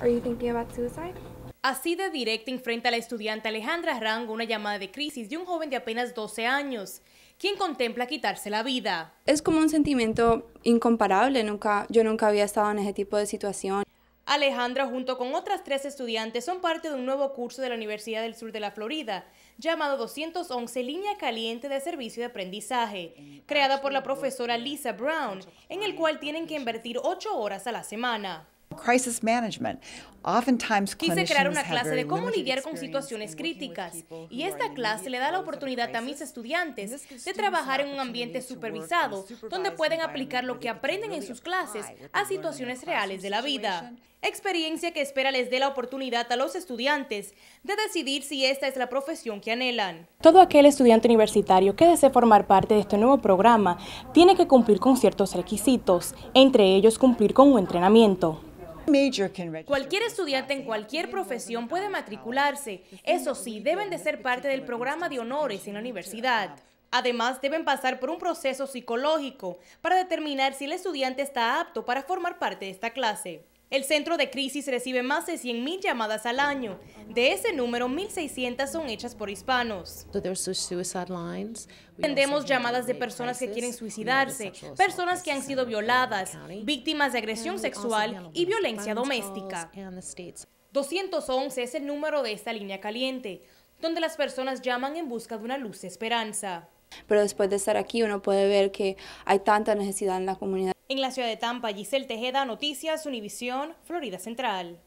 Are you thinking about Así de directa enfrenta a la estudiante Alejandra Rango una llamada de crisis de un joven de apenas 12 años, quien contempla quitarse la vida. Es como un sentimiento incomparable, nunca, yo nunca había estado en ese tipo de situación. Alejandra junto con otras tres estudiantes son parte de un nuevo curso de la Universidad del Sur de la Florida llamado 211 Línea Caliente de Servicio de Aprendizaje, creada por la profesora Lisa Brown, en el cual tienen que invertir ocho horas a la semana crisis management. Oftentimes, Quise crear una clase de cómo lidiar con situaciones críticas y esta clase le da la oportunidad a mis estudiantes de trabajar en un ambiente supervisado donde pueden aplicar lo que aprenden en sus clases a situaciones reales de la vida. Experiencia que espera les dé la oportunidad a los estudiantes de decidir si esta es la profesión que anhelan. Todo aquel estudiante universitario que desee formar parte de este nuevo programa tiene que cumplir con ciertos requisitos, entre ellos cumplir con un entrenamiento. Cualquier estudiante en cualquier profesión puede matricularse. Eso sí, deben de ser parte del programa de honores en la universidad. Además, deben pasar por un proceso psicológico para determinar si el estudiante está apto para formar parte de esta clase. El centro de crisis recibe más de 100.000 llamadas al año. De ese número, 1.600 son hechas por hispanos. Tendemos llamadas de personas que quieren suicidarse, personas que han sido violadas, víctimas de agresión sexual y violencia doméstica. 211 es el número de esta línea caliente, donde las personas llaman en busca de una luz de esperanza. Pero después de estar aquí uno puede ver que hay tanta necesidad en la comunidad. En la ciudad de Tampa, Giselle Tejeda, Noticias, Univisión, Florida Central.